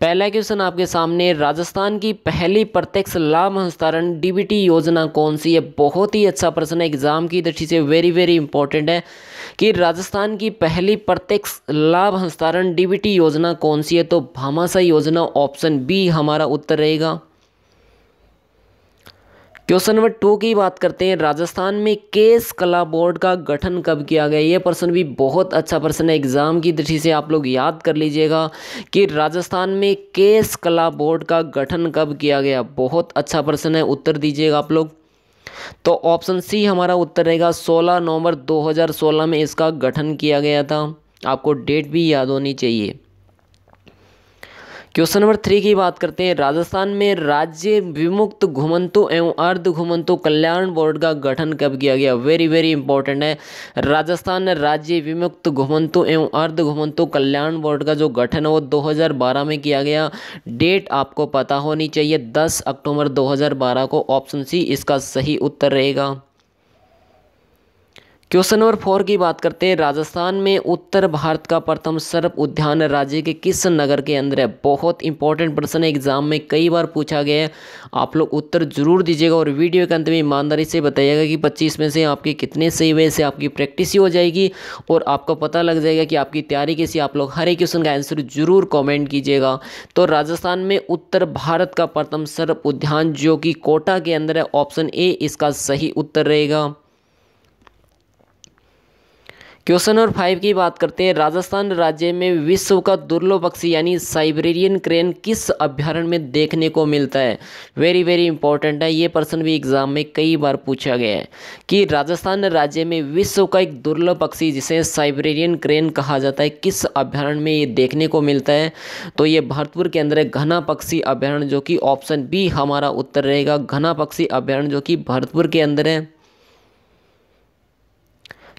पहला क्वेश्चन आपके सामने राजस्थान की पहली प्रत्यक्ष लाभ हस्तारण डीबीटी योजना कौन सी है बहुत ही अच्छा प्रश्न है एग्जाम की दृष्टि से वेरी वेरी इंपॉर्टेंट है कि राजस्थान की पहली प्रत्यक्ष लाभ हस्तारण डीबीटी योजना कौन सी है तो भामाशाह योजना ऑप्शन बी हमारा उत्तर रहेगा क्वेश्चन नंबर टू की बात करते हैं राजस्थान में केस कला बोर्ड का गठन कब किया गया ये प्रश्न भी बहुत अच्छा प्रश्न है एग्जाम की दृष्टि से आप लोग याद कर लीजिएगा कि राजस्थान में केस कला बोर्ड का गठन कब किया गया बहुत अच्छा प्रश्न है उत्तर दीजिएगा आप लोग तो ऑप्शन सी हमारा उत्तर रहेगा 16 नवंबर 2016 में इसका गठन किया गया था आपको डेट भी याद होनी चाहिए क्वेश्चन नंबर थ्री की बात करते हैं राजस्थान में राज्य विमुक्त घुमंतु एवं अर्ध घुमंतु कल्याण बोर्ड का गठन कब किया गया वेरी वेरी इंपॉर्टेंट है राजस्थान राज्य विमुक्त घुमंतु एवं अर्ध घुमंतु कल्याण बोर्ड का जो गठन है वो 2012 में किया गया डेट आपको पता होनी चाहिए 10 अक्टूबर 2012 को ऑप्शन सी इसका सही उत्तर रहेगा क्वेश्चन नंबर फोर की बात करते हैं राजस्थान में उत्तर भारत का प्रथम सर्प उद्यान राज्य के किस नगर के अंदर है बहुत इंपॉर्टेंट प्रश्न है एग्जाम में कई बार पूछा गया है आप लोग उत्तर जरूर दीजिएगा और वीडियो के अंत में ईमानदारी से बताइएगा कि 25 में से आपके कितने सही हुए से आपकी प्रैक्टिस ही हो जाएगी और आपको पता लग जाएगा कि आपकी तैयारी कैसी आप लोग हर एक क्वेश्चन का आंसर जरूर कॉमेंट कीजिएगा तो राजस्थान में उत्तर भारत का प्रथम सर्प उद्यान जो कि कोटा के अंदर है ऑप्शन ए इसका सही उत्तर रहेगा क्वेश्चन नंबर फाइव की बात करते हैं राजस्थान राज्य में विश्व का दुर्लभ पक्षी यानी साइबेरियन क्रेन किस अभ्यारण्य में देखने को मिलता है वेरी वेरी इंपॉर्टेंट है ये प्रश्न भी एग्जाम में कई बार पूछा गया है कि राजस्थान राज्य में विश्व का एक दुर्लभ पक्षी जिसे साइबेरियन क्रेन कहा जाता है किस अभ्यारण्य में ये देखने को मिलता है तो ये भरतपुर के अंदर घना पक्षी अभ्यारण्य जो कि ऑप्शन बी हमारा उत्तर रहेगा घना पक्षी अभ्यारण्य जो कि भरतपुर के अंदर है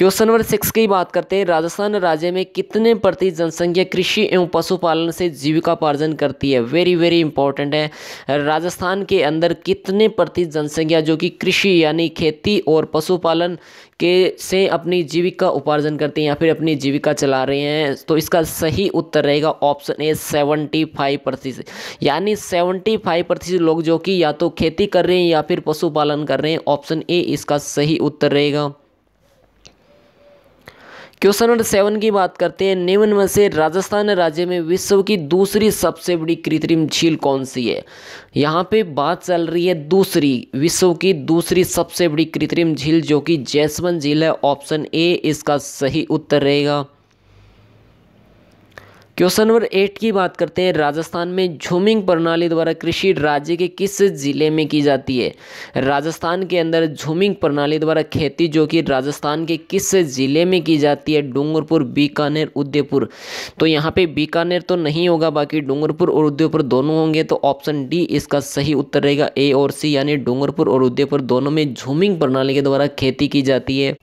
क्वेश्चन नंबर सिक्स की बात करते हैं राजस्थान राज्य में कितने प्रति जनसंख्या कृषि एवं पशुपालन से जीविकापार्जन करती है वेरी वेरी इंपॉर्टेंट है राजस्थान के अंदर कितने प्रति जनसंख्या जो कि कृषि यानी खेती और पशुपालन के से अपनी जीविका उपार्जन करते हैं या फिर अपनी जीविका चला रहे हैं तो इसका सही उत्तर रहेगा ऑप्शन ए सेवेंटी फाइव प्रतिशत यानी सेवेंटी फाइव प्रतिशत लोग जो कि या तो खेती कर रहे हैं या फिर पशुपालन कर रहे हैं ऑप्शन ए इसका सही उत्तर रहेगा क्वेश्चन नंबर सेवन की बात करते हैं निम्न में से राजस्थान राज्य में विश्व की दूसरी सबसे बड़ी कृत्रिम झील कौन सी है यहाँ पे बात चल रही है दूसरी विश्व की दूसरी सबसे बड़ी कृत्रिम झील जो कि जैसमन झील है ऑप्शन ए इसका सही उत्तर रहेगा क्वेश्चन नंबर एट की बात करते हैं राजस्थान में झूमिंग प्रणाली द्वारा कृषि राज्य के किस जिले में की जाती है राजस्थान के अंदर झूमिंग प्रणाली द्वारा खेती जो कि राजस्थान के किस जिले में की जाती है डूंगरपुर बीकानेर उदयपुर तो यहाँ पे बीकानेर तो नहीं होगा बाकी डूंगरपुर और उदयपुर दोनों होंगे तो ऑप्शन डी इसका सही उत्तर रहेगा ए और सी यानी डूंगरपुर और उदयपुर दोनों में झूमिंग प्रणाली के द्वारा खेती की जाती है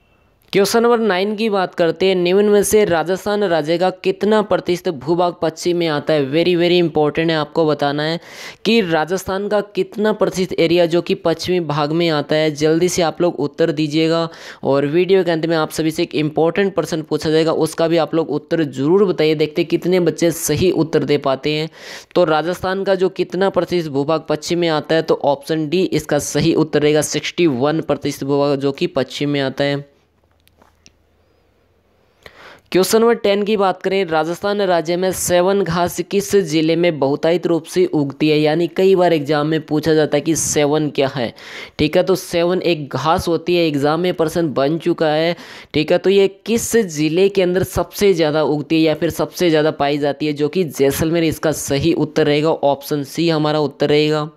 क्वेश्चन नंबर नाइन की बात करते हैं निम्न में से राजस्थान राज्य का कितना प्रतिशत भूभाग पश्चिम में आता है वेरी वेरी इंपॉर्टेंट है आपको बताना है कि राजस्थान का कितना प्रतिशत एरिया जो कि पश्चिमी भाग में आता है जल्दी से आप लोग उत्तर दीजिएगा और वीडियो के अंत में आप सभी से एक इम्पॉर्टेंट प्रश्न पूछा जाएगा उसका भी आप लोग उत्तर जरूर बताइए देखते कितने बच्चे सही उत्तर दे पाते हैं तो राजस्थान का जो कितना प्रतिशत भूभाग पश्चिम में आता है तो ऑप्शन डी इसका सही उत्तर रहेगा सिक्सटी भूभाग जो कि पश्चिम में आता है क्वेश्चन नंबर टेन की बात करें राजस्थान राज्य में सेवन घास किस जिले में बहुतायित रूप से उगती है यानी कई बार एग्जाम में पूछा जाता है कि सेवन क्या है ठीक है तो सेवन एक घास होती है एग्जाम में पर्सन बन चुका है ठीक है तो ये किस जिले के अंदर सबसे ज़्यादा उगती है या फिर सबसे ज़्यादा पाई जाती है जो कि जैसलमेर इसका सही उत्तर रहेगा ऑप्शन सी हमारा उत्तर रहेगा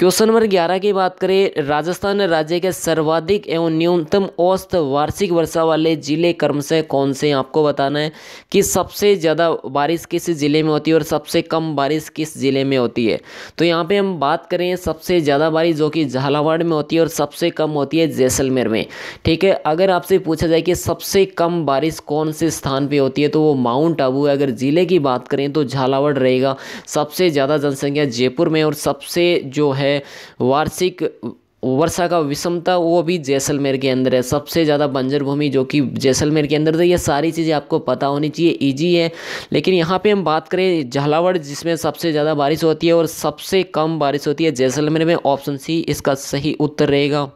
क्वेश्चन नंबर ग्यारह की बात करें राजस्थान राज्य के सर्वाधिक एवं न्यूनतम औसत वार्षिक वर्षा वाले जिले कर्म से कौन से आपको बताना है कि सबसे ज़्यादा बारिश किस ज़िले में होती है और सबसे कम बारिश किस ज़िले में होती है तो यहाँ पे हम बात करें सबसे ज़्यादा बारिश जो कि झालावाड़ में होती है और सबसे कम होती है जैसलमेर में ठीक है अगर आपसे पूछा जाए कि सबसे कम बारिश कौन से स्थान पर होती है तो वो माउंट आबू है अगर ज़िले की बात करें तो झालावाड़ रहेगा सबसे ज़्यादा जनसंख्या जयपुर में और सबसे जो है है वार्षिक वर्षा का विषमता वो भी जैसलमेर के अंदर है सबसे ज़्यादा बंजर भूमि जो कि जैसलमेर के अंदर तो ये सारी चीज़ें आपको पता होनी चाहिए इजी है लेकिन यहाँ पे हम बात करें झालावाड़ जिसमें सबसे ज़्यादा बारिश होती है और सबसे कम बारिश होती है जैसलमेर में ऑप्शन सी इसका सही उत्तर रहेगा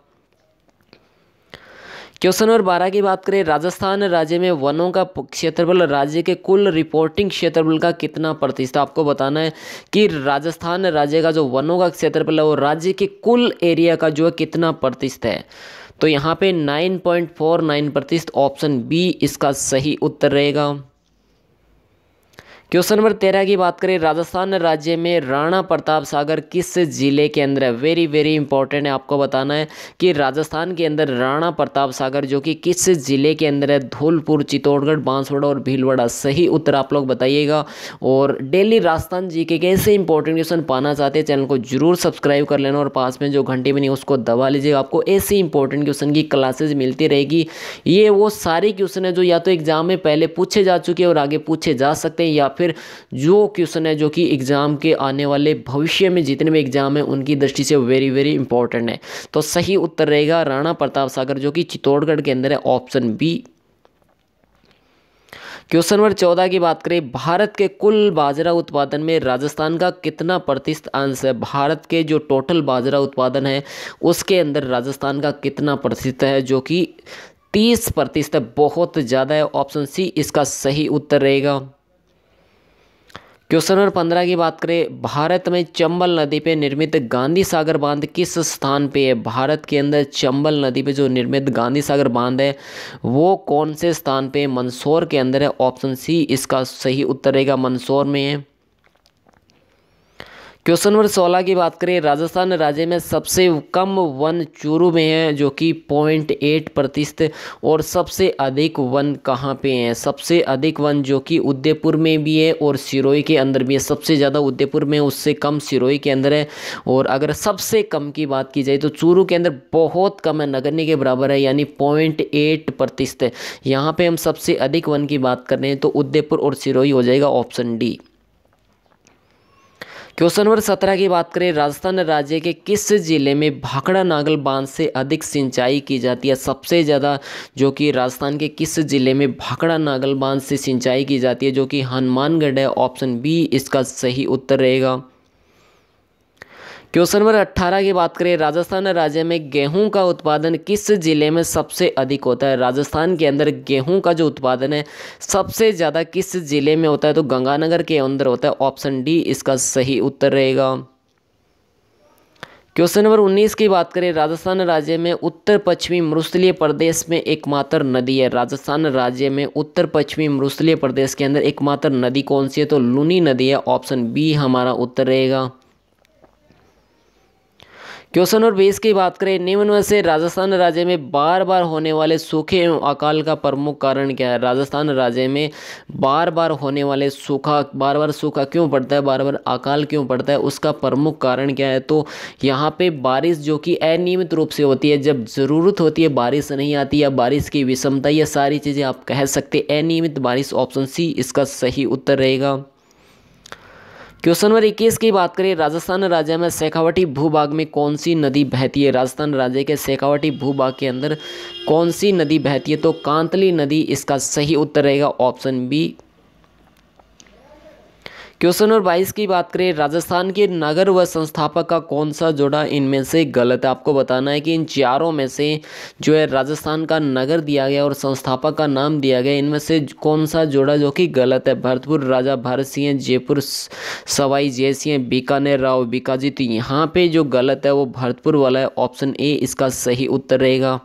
क्वेश्चन नंबर बारह की बात करें राजस्थान राज्य में वनों का क्षेत्रफल राज्य के कुल रिपोर्टिंग क्षेत्रफल का कितना प्रतिशत आपको बताना है कि राजस्थान राज्य का जो वनों का क्षेत्रफल है वो राज्य के कुल एरिया का जो है कितना प्रतिशत है तो यहाँ पे 9.49 प्रतिशत ऑप्शन बी इसका सही उत्तर रहेगा क्वेश्चन नंबर तेरह की बात करें राजस्थान राज्य में राणा प्रताप सागर किस जिले के अंदर है वेरी वेरी इंपॉर्टेंट है आपको बताना है कि राजस्थान के अंदर राणा प्रताप सागर जो कि किस जिले के अंदर है धौलपुर चित्तौड़गढ़ बांसवाड़ा और भीलवाड़ा सही उत्तर आप लोग बताइएगा और डेली राजस्थान जी के कैसे इंपॉर्टेंट क्वेश्चन पाना चाहते हैं चैनल को जरूर सब्सक्राइब कर लेना और पास में जो घंटी बनी उसको दबा लीजिएगा आपको ऐसे इंपॉर्टेंट क्वेश्चन की क्लासेज मिलती रहेगी ये वो सारे क्वेश्चन है जो या तो एग्जाम में पहले पूछे जा चुके और आगे पूछे जा सकते हैं या फिर जो क्वेश्चन है जो कि एग्ज़ाम के आने वाले भविष्य में जितने भी एग्ज़ाम हैं उनकी दृष्टि से वेरी वेरी इंपॉर्टेंट है तो सही उत्तर रहेगा राणा प्रताप सागर जो कि चित्तौड़गढ़ के अंदर है ऑप्शन बी क्वेश्चन नंबर चौदह की बात करें भारत के कुल बाजरा उत्पादन में राजस्थान का कितना प्रतिशत अंश है भारत के जो टोटल बाजरा उत्पादन है उसके अंदर राजस्थान का कितना प्रतिशत है जो कि तीस प्रतिशत बहुत ज़्यादा है ऑप्शन सी इसका सही उत्तर रहेगा क्वेश्चन नंबर पंद्रह की बात करें भारत में चंबल नदी पे निर्मित गांधी सागर बांध किस स्थान पे है भारत के अंदर चंबल नदी पे जो निर्मित गांधी सागर बांध है वो कौन से स्थान पे मंदसौर के अंदर है ऑप्शन सी इसका सही उत्तर रहेगा मंदसौर में है क्वेश्चन नंबर सोलह की बात करें राजस्थान राज्य में सबसे कम वन चूरू में है जो कि पॉइंट एट प्रतिशत और सबसे अधिक वन कहाँ पे हैं सबसे अधिक वन जो कि उदयपुर में भी है और सिरोही के अंदर भी है सबसे ज़्यादा उदयपुर में उससे कम सिरोही के अंदर है और अगर सबसे कम की बात की जाए तो चूरू के अंदर बहुत कम है नगरनी के बराबर है यानी पॉइंट एट प्रतिशत यहाँ पर हम सबसे अधिक वन की बात कर रहे हैं तो उदयपुर और सिरोही हो जाएगा ऑप्शन डी क्वेश्चन नंबर सत्रह की बात करें राजस्थान राज्य के किस जिले में भाखड़ा नागल बांध से अधिक सिंचाई की जाती है सबसे ज़्यादा जो कि राजस्थान के किस जिले में भाखड़ा नागल बांध से सिंचाई की जाती है जो कि हनुमानगढ़ है ऑप्शन बी इसका सही उत्तर रहेगा क्वेश्चन नंबर अट्ठारह की बात करें राजस्थान राज्य में गेहूं का उत्पादन किस जिले में सबसे अधिक होता है राजस्थान के अंदर गेहूं का जो उत्पादन है सबसे ज़्यादा किस जिले में होता है तो गंगानगर के अंदर होता है ऑप्शन डी इसका सही उत्तर रहेगा क्वेश्चन नंबर 19 की बात करें राजस्थान राज्य में उत्तर पश्चिमी मरुस्थलीय प्रदेश में एकमात्र नदी है राजस्थान राज्य में उत्तर पश्चिमी मरुस्थलीय प्रदेश के अंदर एकमात्र नदी कौन सी है तो लूनी नदी है ऑप्शन बी हमारा उत्तर रहेगा क्वेश्चन और बेस की बात करें निम्न में से राजस्थान राज्य में बार बार होने वाले सूखे एवं अकाल का प्रमुख कारण क्या है राजस्थान राज्य में बार बार होने वाले सूखा बार बार सूखा क्यों पड़ता है बार बार अकाल क्यों पड़ता है उसका प्रमुख कारण क्या है तो यहाँ पे बारिश जो कि अनियमित रूप से होती है जब ज़रूरत होती है बारिश नहीं आती या बारिश की विषमता यह सारी चीज़ें आप कह सकते अनियमित बारिश ऑप्शन सी इसका सही उत्तर रहेगा क्वेश्चन नंबर इक्कीस की बात करें राजस्थान राज्य में शेखावटी भूभाग में कौन सी नदी बहती है राजस्थान राज्य के शेखावटी भूभाग के अंदर कौन सी नदी बहती है तो कांतली नदी इसका सही उत्तर रहेगा ऑप्शन बी क्वेश्चन नंबर बाईस की बात करें राजस्थान के नगर व संस्थापक का कौन सा जोड़ा इनमें से गलत है आपको बताना है कि इन चारों में से जो है राजस्थान का नगर दिया गया और संस्थापक का नाम दिया गया इनमें से कौन सा जोड़ा जो कि गलत है भरतपुर राजा भारत सिंह जयपुर सवाई जय सिंह बीकानेर राव बीकाजी तो यहाँ पर जो गलत है वो भरतपुर वाला है ऑप्शन ए इसका सही उत्तर रहेगा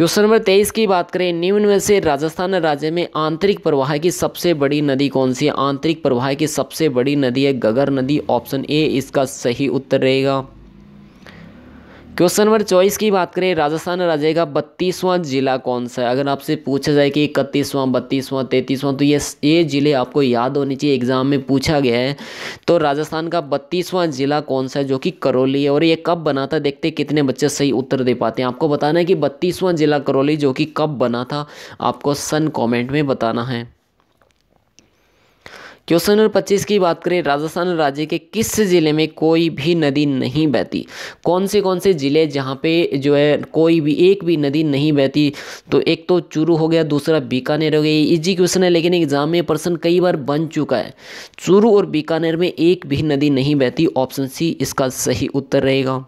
क्वेश्चन नंबर तेईस की बात करें निम्न में से राजस्थान राज्य में आंतरिक प्रवाह की सबसे बड़ी नदी कौन सी है आंतरिक प्रवाह की सबसे बड़ी नदी है गगर नदी ऑप्शन ए इसका सही उत्तर रहेगा क्वेश्चन नंबर चौबीस की बात करें राजस्थान राज्य का बत्तीसवां जिला कौन सा है अगर आपसे पूछा जाए कि इकतीसवां बत्तीसवां तैतीसवां तो ये ये ज़िले आपको याद होने चाहिए एग्जाम में पूछा गया है तो राजस्थान का बत्तीसवां जिला कौन सा है जो कि करौली है और ये कब बना था देखते कितने बच्चे सही उत्तर दे पाते हैं आपको बताना है कि बत्तीसवां जिला करौली जो कि कब बना था आपको सन कॉमेंट में बताना है क्वेश्चन नंबर पच्चीस की बात करें राजस्थान राज्य के किस ज़िले में कोई भी नदी नहीं बहती कौन से कौन से ज़िले जहाँ पे जो है कोई भी एक भी नदी नहीं बहती तो एक तो चूरू हो गया दूसरा बीकानेर हो गया इजी क्वेश्चन है लेकिन एग्जाम में पर्सन कई बार बन चुका है चूरू और बीकानेर में एक भी नदी नहीं बहती ऑप्शन सी इसका सही उत्तर रहेगा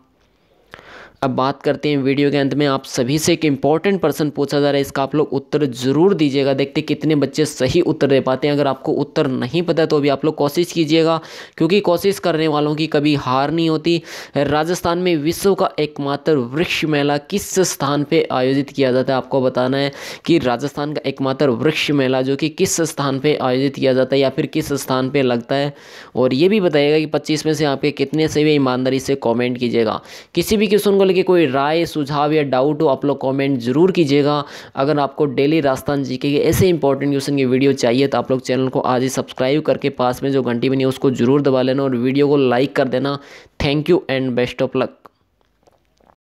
अब बात करते हैं वीडियो के अंत में आप सभी से एक इम्पॉर्टेंट पर्सन पूछा जा रहा है इसका आप लोग उत्तर जरूर दीजिएगा देखते कितने बच्चे सही उत्तर दे पाते हैं अगर आपको उत्तर नहीं पता तो भी आप लोग कोशिश कीजिएगा क्योंकि कोशिश करने वालों की कभी हार नहीं होती राजस्थान में विश्व का एकमात्र वृक्ष मेला किस स्थान पर आयोजित किया जाता है आपको बताना है कि राजस्थान का एकमात्र वृक्ष मेला जो कि किस स्थान पर आयोजित किया जाता है या फिर किस स्थान पर लगता है और ये भी बताइएगा कि पच्चीस में से आपके कितने से भी ईमानदारी से कॉमेंट कीजिएगा किसी भी क्वेश्चन को के कोई राय सुझाव या डाउट हो आप लोग कॉमेंट ज़रूर कीजिएगा अगर आपको डेली राजस्थान जी के ऐसे इंपॉर्टेंट क्वेश्चन की वीडियो चाहिए तो आप लोग चैनल को आज ही सब्सक्राइब करके पास में जो घंटी बनी है उसको ज़रूर दबा लेना और वीडियो को लाइक कर देना thank you and best of luck